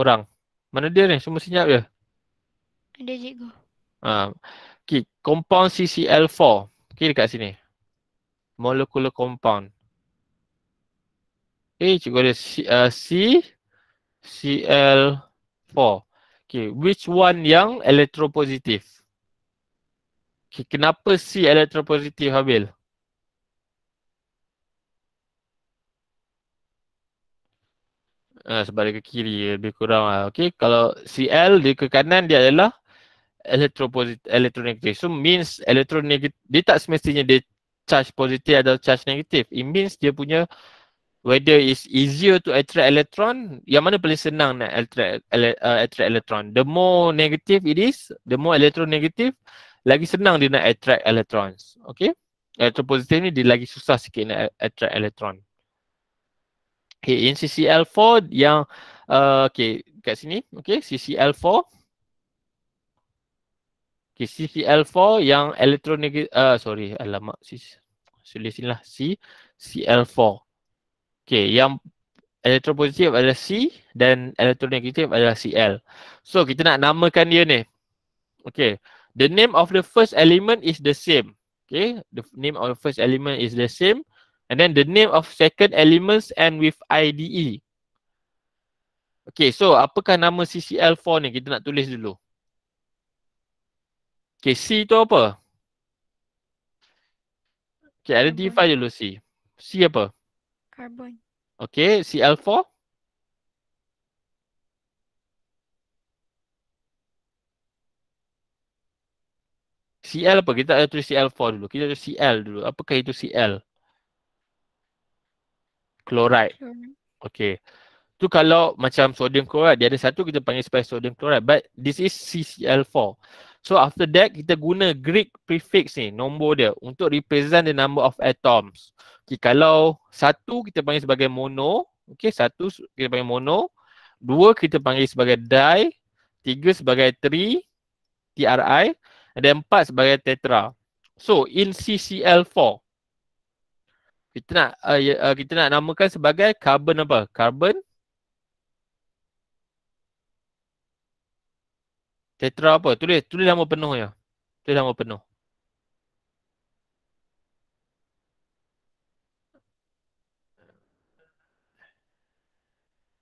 orang? Mana dia ni? Semua senyap je? Ada cikgu. Ha. Okay, compound CCl4. Okay, dekat sini. Molecular compound. Okay, eh, cikgu ada C, uh, C CL4. Okay, which one yang elektropositif? Okay, kenapa C elektropositif, Habil? Uh, sebab dia ke kiri, lebih kurang lah. Okay, kalau CL dia ke kanan, dia adalah elektronegatif. So, means elektronegatif, dia tak semestinya dia charge positif atau charge negatif. It means dia punya whether it's easier to attract electron yang mana paling senang nak attract, uh, attract electron the more negative it is the more electron negative lagi senang dia nak attract electrons okay electron positive ni dia lagi susah sikit nak attract electron okay in CCl4 yang uh, okay kat sini okay CCl4 okay CCl4 yang electron negative uh, sorry alamak sis sulisinlah C Cl4 Okey, yang elektropositif adalah C dan elektronegatif adalah Cl. So kita nak namakan dia ni. Okey, the name of the first element is the same. Okey, the name of the first element is the same. And then the name of second elements end with IDE. Okey, so apakah nama CCl4 ni? Kita nak tulis dulu. Okey, C tu apa? Okey, identify dulu C. C apa? Carbon. Okay, Cl4? Cl apa? Kita ada tulis Cl4 dulu. Kita ada Cl dulu. Apakah itu Cl? Chloride. Okay tu kalau macam sodium chloride dia ada satu kita panggil spice sodium chloride but this is CCl4 so after that kita guna greek prefix ni nombor dia untuk represent the number of atoms okay, kalau satu kita panggil sebagai mono okay satu kita panggil mono dua kita panggil sebagai di tiga sebagai tri tri dan empat sebagai tetra so in CCl4 kita nak uh, ya, uh, kita nak namakan sebagai carbon apa carbon Tetra apa? Tulis, tulis nama penuh ya Tulis nama penuh.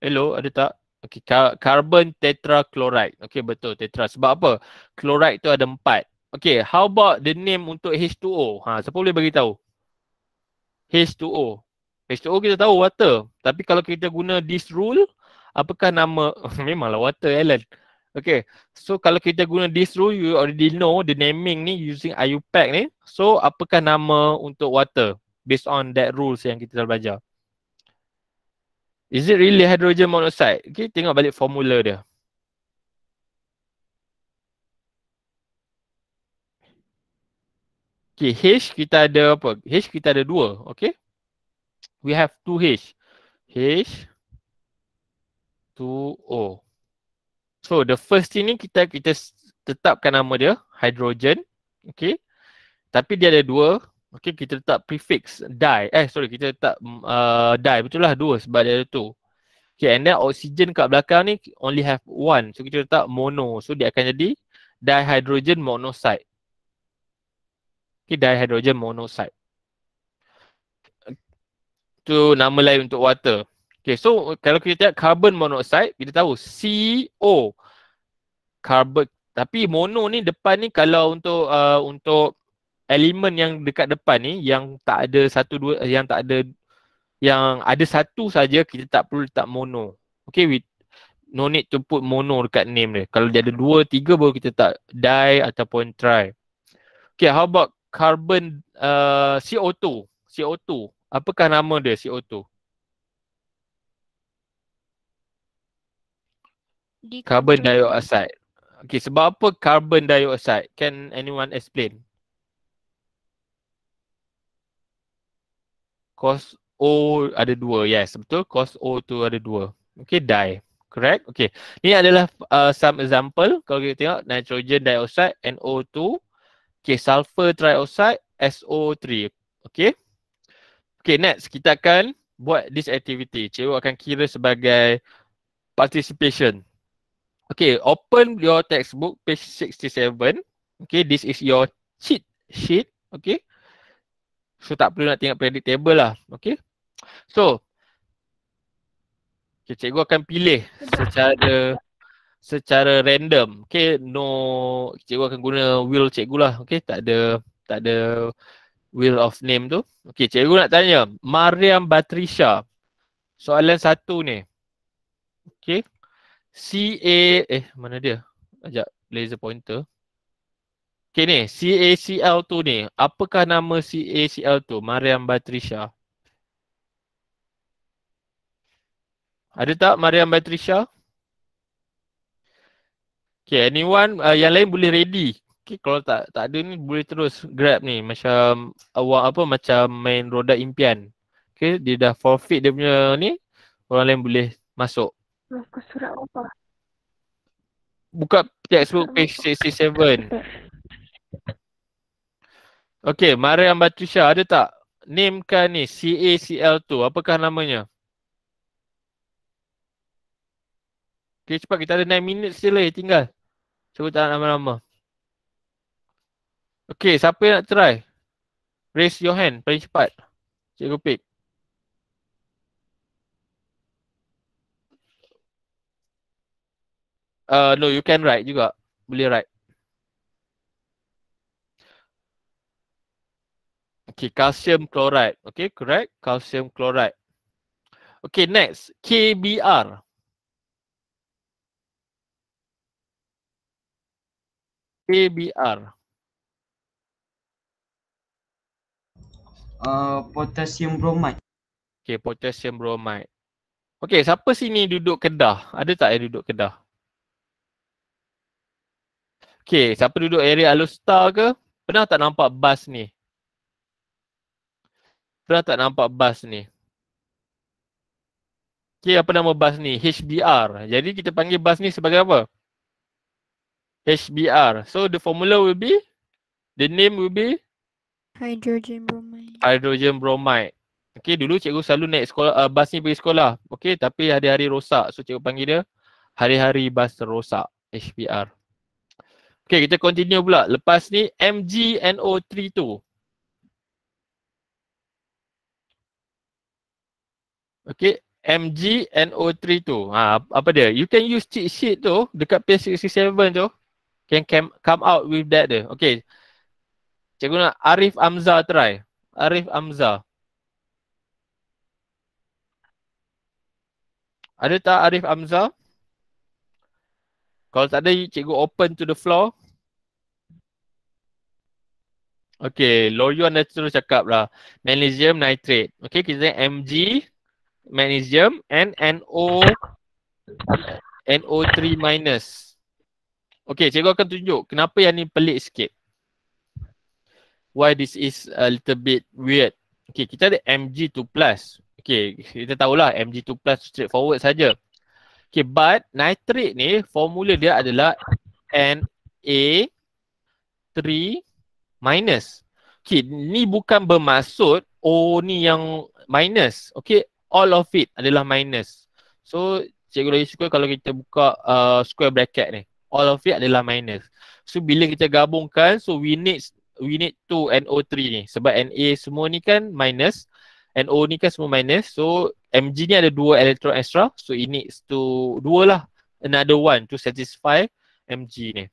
Hello, ada tak? Okey, carbon tetra chloride. Okey, betul tetra. Sebab apa? Chloride tu ada empat. Okey, how about the name untuk H2O? Ha, siapa boleh bagi tahu? H2O. H2O kita tahu water. Tapi kalau kita guna this rule, apakah nama? *laughs* Memanglah water, Alan. Okay, so kalau kita guna this rule, you already know the naming ni using IUPAC ni. So, apakah nama untuk water based on that rules yang kita dah belajar? Is it really hydrogen monoxide? Okay, tengok balik formula dia. Okay, H kita ada apa? H kita ada dua, okay? We have two H. H, two O. So the first thing kita kita tetapkan nama dia hydrogen. Okay. Tapi dia ada dua. Okay kita tetap prefix di. Eh sorry kita tetap mm, uh, di. Betul lah dua sebab dia ada tu. Okay and then oxygen kat belakang ni only have one. So kita tetap mono. So dia akan jadi dihydrogen monoxide. Okay dihydrogen monoxide. Tu nama lain untuk water. Okay, so kalau kita tengok carbon monoxide, kita tahu CO carbon. Tapi mono ni depan ni kalau untuk uh, untuk elemen yang dekat depan ni yang tak ada satu dua yang tak ada yang ada satu saja kita tak perlu letak mono. Okay, we no need to put mono dekat name dia. Kalau dia ada dua, tiga baru kita tak di ataupun try. Okay, how about carbon uh, CO2? CO2. Apakah nama dia CO2? carbon dioxide. Okay, sebab apa carbon dioxide? Can anyone explain? Cos O ada dua. Yes, betul. Cos O tu ada dua. Okay, die. Correct? Okay. Ni adalah uh, some example. Kalau kita tengok nitrogen dioxide NO2. Okay, sulfur trioxide SO3. Okay. Okay, next. Kita akan buat this activity. Cikgu akan kira sebagai participation. Okay, open your textbook page 67. Okay, this is your cheat sheet. Okay. So, tak perlu nak tengok predict table lah. Okay. So, okay, cikgu akan pilih secara secara random. Okay, no, cikgu akan guna will cikgu lah. Okay, tak ada, tak ada will of name tu. Okay, cikgu nak tanya. Mariam Batrisha. Soalan satu ni. Okay. C A eh mana dia? Ajak laser pointer. Okay ni, L tu ni. Apakah nama C C A L tu? Mariam Batrisha. Ada tak Mariam Batrisha? Okay, anyone uh, yang lain boleh ready. Okay, kalau tak tak ada ni boleh terus grab ni macam awak apa macam main roda impian. Okay, dia dah forfeit dia punya ni. Orang lain boleh masuk. Muka surat apa? Buka textbook page 67. Okay, Mariam Batusha ada tak? Name kan ni CACL tu. Apakah namanya? Okay, cepat kita ada 9 minit still lagi tinggal. Cuba tak lama-lama. Okay, siapa yang nak try? Raise your hand paling cepat. Cikgu pick. Uh, no, you can write juga. Boleh write. Okay, calcium chloride. Okay, correct. Calcium chloride. Okay, next. KBR. KBR. Uh, potassium bromide. Okay, potassium bromide. Okay, siapa sini duduk Kedah? Ada tak yang duduk Kedah? Okay, siapa duduk area Alustar. ke? Pernah tak nampak bas ni? Pernah tak nampak bas ni? Okay, apa nama bas ni? HBR. Jadi kita panggil bas ni sebagai apa? HBR. So the formula will be? The name will be? Hydrogen bromide. Hydrogen bromide. Okay, dulu cikgu selalu naik sekolah, uh, bas ni pergi sekolah. Okay, tapi hari-hari rosak. So cikgu panggil dia hari-hari bas rosak. HBR. Okay, kita continue pula. Lepas ni mgno 3 tu. Okay, MgNO32. Ha, apa dia? You can use cheat sheet tu dekat page 67 tu. Can come out with that dia. Okay. Cikgu nak Arif Amza try. Arif Amza. Ada tak Arif Amza? Kalau tak ada, cikgu open to the floor. Okay, loyo anda terus cakap lah. Magnesium nitrate. Okay, kita Mg, magnesium and NO, NO3 minus. Okay, cikgu akan tunjuk kenapa yang ni pelik sikit. Why this is a little bit weird. Okay, kita ada Mg2 plus. Okay, kita tahulah Mg2 plus straight forward saja. Okay, but nitrate ni formula dia adalah Na 3 minus. Okay, ni bukan bermaksud O oh, ni yang minus. Okay, all of it adalah minus. So, cikgu lagi suka kalau kita buka uh, square bracket ni. All of it adalah minus. So, bila kita gabungkan, so we need we need to O 3 ni. Sebab NA semua ni kan minus. O ni kan semua minus. So, Mg ni ada dua elektron extra. So, it needs to dua lah. Another one to satisfy Mg ni.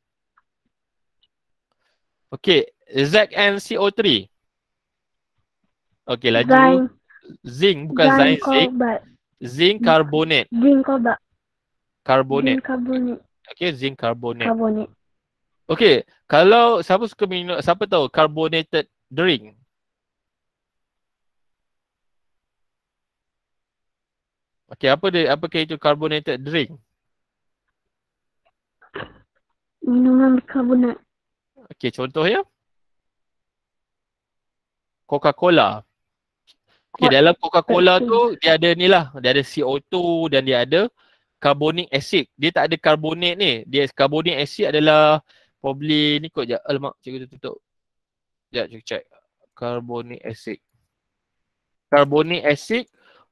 Okay, ZnCO3. Okay, laju. Zinc. Zinc, bukan zinc. Zinc carbonate. Zinc carbonate. Zinc carbonate. Zinc carbonate. Okay, zinc carbonate. Carbonate. Okay, kalau siapa suka minum, siapa tahu carbonated drink? Okay, apa dia, apa itu carbonated drink? Minuman bicarbonate. Okey, contohnya Coca-Cola. Okey, dalam Coca-Cola tu dia ada ni lah. Dia ada CO2 dan dia ada carbonic acid. Dia tak ada carbonate ni. Dia carbonic acid adalah probably ni kot je. Alamak, cikgu tu tutup. Sekejap, cikgu cek. Carbonic acid. Carbonic acid,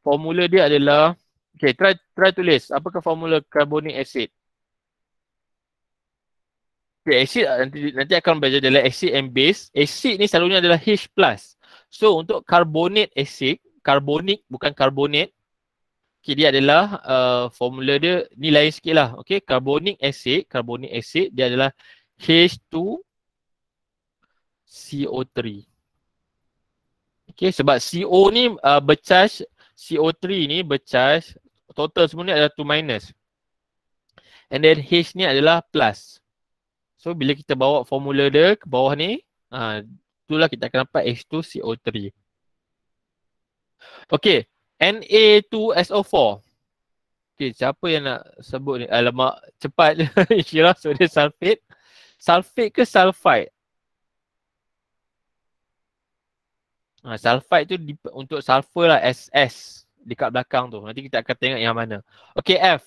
formula dia adalah Okay, try try tulis. Apakah formula carbonic acid? Okay, acid uh, nanti, nanti akan belajar adalah acid and base. Acid ni selalunya adalah H+. So untuk carbonate acid, carbonic bukan carbonate. Okay, dia adalah uh, formula dia ni lain sikit lah. Okay, carbonic acid, carbonic acid dia adalah H2CO3. Okay, sebab CO ni uh, bercas, CO3 ni bercas, total semua ni adalah 2 minus. And then H ni adalah plus. So bila kita bawa formula dia ke bawah ni, ha, itulah kita akan dapat H2CO3. Okay, Na2SO4. Okay, siapa yang nak sebut ni? Alamak, cepat. Ishira, *laughs* so dia sulfate. Sulfate ke sulfide? Ha, sulfide tu untuk sulfur lah, SS. Dekat belakang tu. Nanti kita akan tengok yang mana. Okay, F.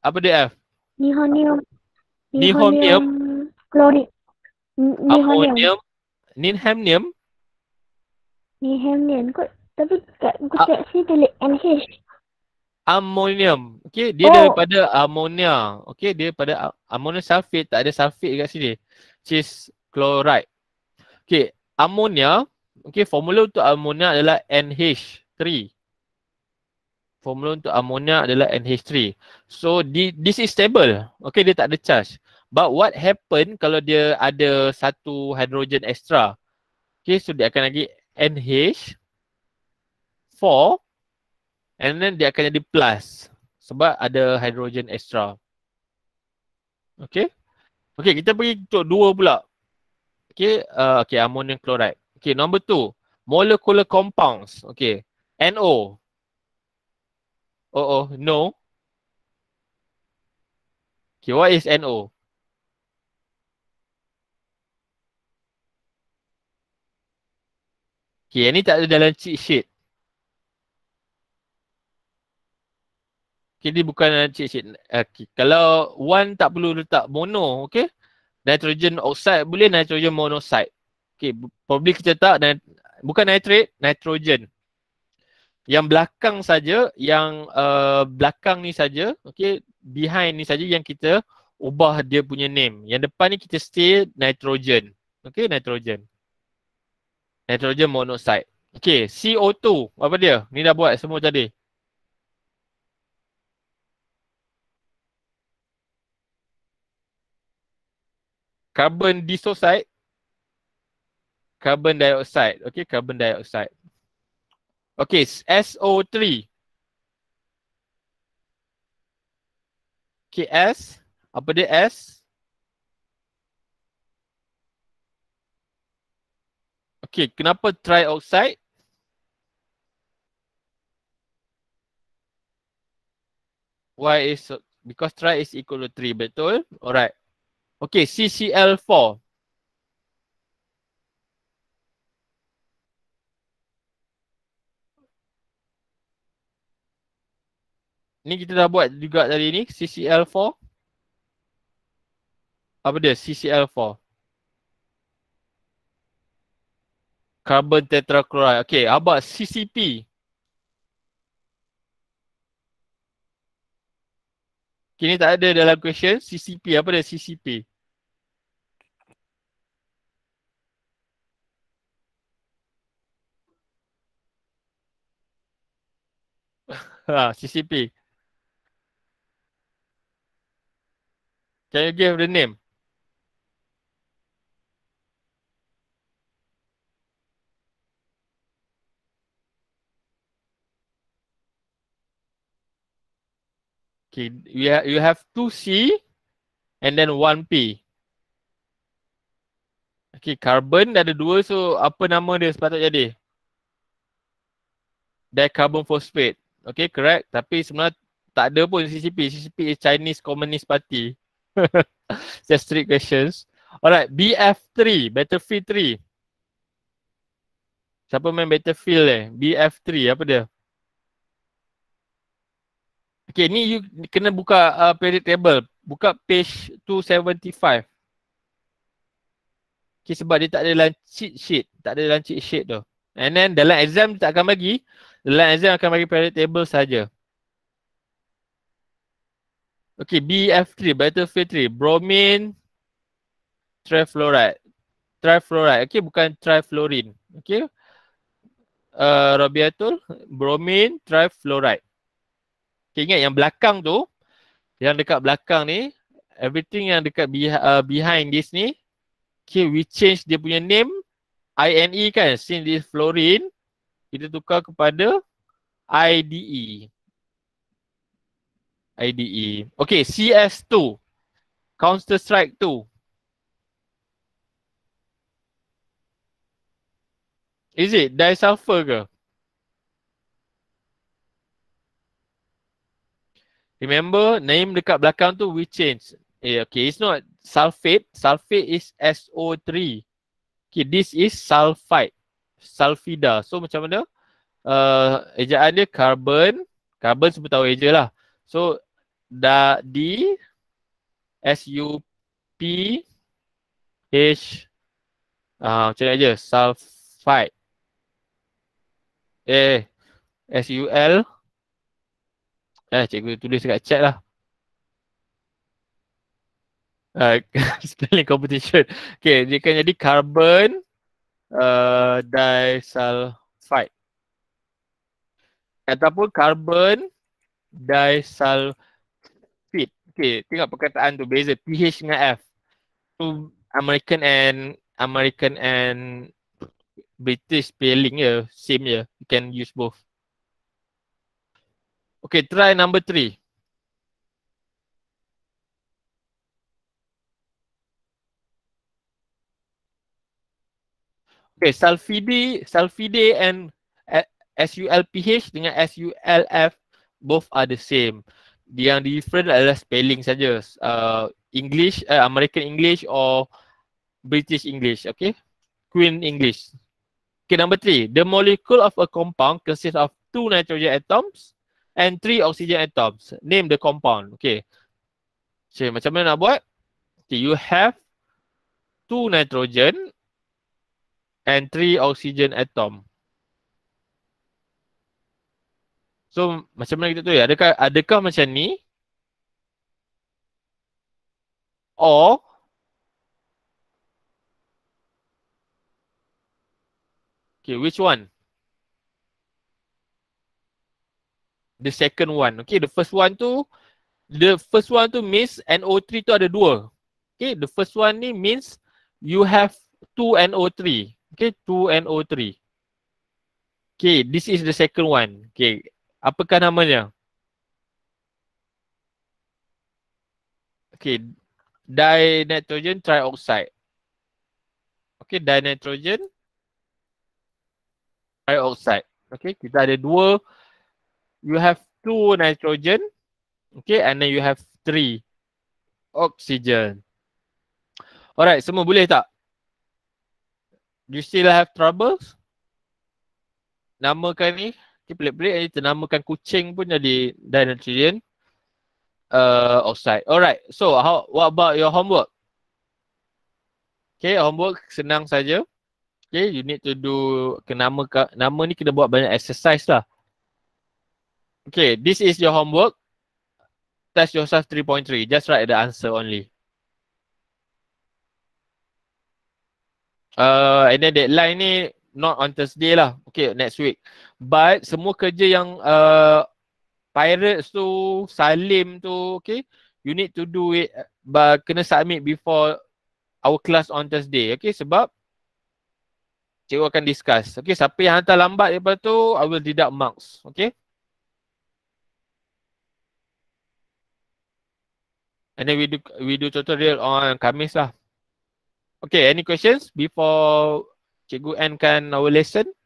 Apa dia F? Nihonium. Nihonium. Chlori. Ammonium. Ninhamnium. Ninhamnium kot. Tapi kat buku A- teks tulis NH. Ammonium. Okay, dia oh. daripada ammonia. Okay, dia daripada ammonium sulfate. Tak ada sulfate kat sini. Cis chloride. Okay, ammonia. Okay, formula untuk ammonia adalah NH3 formula untuk ammonia adalah NH3. So di, this is stable. Okay dia tak ada charge. But what happen kalau dia ada satu hydrogen extra? Okay so dia akan lagi NH4 and then dia akan jadi plus sebab ada hydrogen extra. Okay. Okay kita pergi untuk dua pula. Okay, uh, okay ammonium chloride. Okay number two, molecular compounds. Okay, NO. Oh, oh, no. Okay, what is NO? Okay, yang ni tak ada dalam cheat sheet. Okay, ni bukan dalam cheat sheet. Okay, kalau one tak perlu letak mono, okay? Nitrogen oxide boleh nitrogen monoxide. Okay, probably kita tak bukan nitrate, nitrogen yang belakang saja yang uh, belakang ni saja okey behind ni saja yang kita ubah dia punya name yang depan ni kita stay nitrogen okey nitrogen nitrogen monoxide okey CO2 apa dia ni dah buat semua tadi carbon disoside carbon dioxide okey carbon dioxide Okay, SO3. Ks Apa dia S? Okay, kenapa trioxide? Why is because tri is equal to 3 betul? Alright. Okay, CCl4. ni kita dah buat juga dari ni CCL4 apa dia CCL4 carbon tetrachloride okey apa CCP kini tak ada dalam question CCP apa dia CCP *laughs* Ha, CCP. Can you give the name? Okay, you have you have two C, and then one P. Okay, carbon ada dua, so apa nama dia sepatutnya jadi? Dicarbon phosphate. Okay, correct. Tapi sebenarnya tak ada pun CCP. CCP is Chinese Communist Party. *laughs* Just three questions. Alright, BF3, Battlefield 3. Siapa main Battlefield eh? BF3, apa dia? Okay, ni you kena buka uh, period table. Buka page 275. Okay, sebab dia tak ada dalam cheat sheet. Tak ada dalam cheat sheet tu. And then dalam exam tak akan bagi. Dalam exam akan bagi period table saja. Okay, BF3, battlefield 3, bromine, trifluoride. Trifluoride, okay, bukan trifluorine. Okay. Uh, Robiatul, bromine, trifluoride. Okay, ingat yang belakang tu, yang dekat belakang ni, everything yang dekat be- uh, behind this ni, okay, we change dia punya name, INE kan, since this fluorine, kita tukar kepada IDE. IDE. Okay, CS2. Counter Strike 2. Is it disulfur ke? Remember name dekat belakang tu we change. Eh, okay, it's not sulfate. Sulfate is SO3. Okay, this is sulfide. Sulfida. So macam mana? Uh, ejaan dia carbon. Carbon sebut tahu eja lah. So da d s u p h ah uh, macam aja sulfide eh s u l eh cikgu tulis dekat chat lah uh, *laughs* spelling competition okey dia akan jadi carbon uh, disulfide ataupun carbon disulfide okay, tengok perkataan tu beza PH dengan F. Tu American and American and British spelling ya, same ya. You can use both. Okay, try number three. Okay, sulfide, sulfide and s u dengan SulF, both are the same yang different adalah spelling saja. Uh, English, uh, American English or British English, okay? Queen English. Okay, number three. The molecule of a compound consists of two nitrogen atoms and three oxygen atoms. Name the compound, okay? So, macam mana nak buat? Okay, you have two nitrogen and three oxygen atoms. So macam mana kita tulis? Adakah adakah macam ni? Or Okay, which one? The second one. Okay, the first one tu the first one tu means NO3 tu ada dua. Okay, the first one ni means you have two NO3. Okay, two NO3. Okay, this is the second one. Okay, Apakah namanya? Okay, dinitrogen trioxide. Okay, dinitrogen trioxide. Okay, kita ada dua. You have two nitrogen. Okay, and then you have three oxygen. Alright, semua boleh tak? You still have troubles? Namakan ni, dia pelik-pelik dia ternamakan kucing pun jadi dinitrogen uh, oxide. Alright, so how, what about your homework? Okay, homework senang saja. Okay, you need to do, kenama, nama ni kena buat banyak exercise lah. Okay, this is your homework. Test yourself 3.3. Just write the answer only. Uh, and then deadline ni not on Thursday lah. Okay, next week but semua kerja yang uh, pirates tu salim tu okay you need to do it but kena submit before our class on Thursday okay sebab cikgu akan discuss okay siapa yang hantar lambat daripada tu I will deduct marks okay And then we do we do tutorial on Khamis lah. Okay, any questions before cikgu endkan our lesson?